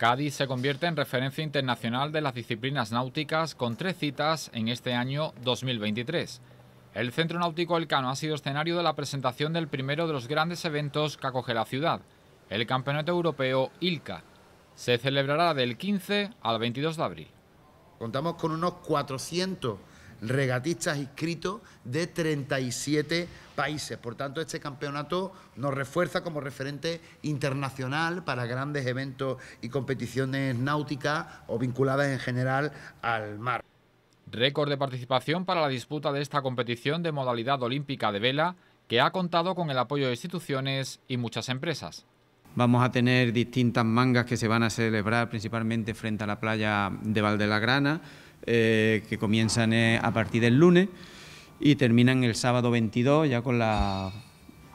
Cádiz se convierte en referencia internacional de las disciplinas náuticas con tres citas en este año 2023. El Centro Náutico Elcano ha sido escenario de la presentación del primero de los grandes eventos que acoge la ciudad, el Campeonato Europeo ILCA. Se celebrará del 15 al 22 de abril. Contamos con unos 400 regatistas inscritos de 37 países. Por tanto, este campeonato nos refuerza como referente internacional para grandes eventos y competiciones náuticas o vinculadas en general al mar. Récord de participación para la disputa de esta competición de modalidad olímpica de vela que ha contado con el apoyo de instituciones y muchas empresas. Vamos a tener distintas mangas que se van a celebrar principalmente frente a la playa de Valde la Grana. Eh, que comienzan eh, a partir del lunes y terminan el sábado 22 ya con la,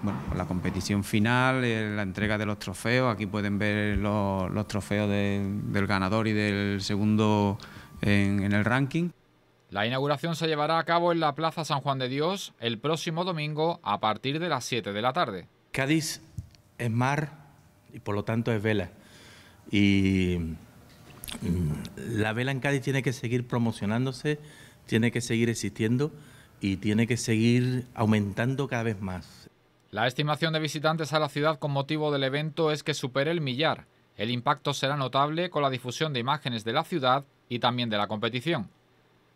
bueno, la competición final, eh, la entrega de los trofeos. Aquí pueden ver los, trofeos del ganador y del segundo en, en el ranking. La inauguración se llevará a cabo en la Plaza San Juan de Dios el próximo domingo a partir de las 7 de la tarde. Cádiz es mar y por lo tanto es vela. Y mm, la vela en Cádiz tiene que seguir promocionándose, tiene que seguir existiendo y tiene que seguir aumentando cada vez más. La estimación de visitantes a la ciudad con motivo del evento es que supere el millar. El impacto será notable con la difusión de imágenes de la ciudad y también de la competición.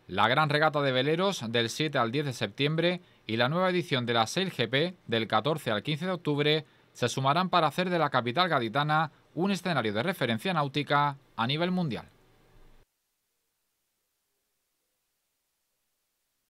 La gran regata de veleros del 7 al 10 de septiembre y la nueva edición de la Sail GP del 14 al 15 de octubre se sumarán para hacer de la capital gaditana un escenario de referencia náutica a nivel mundial.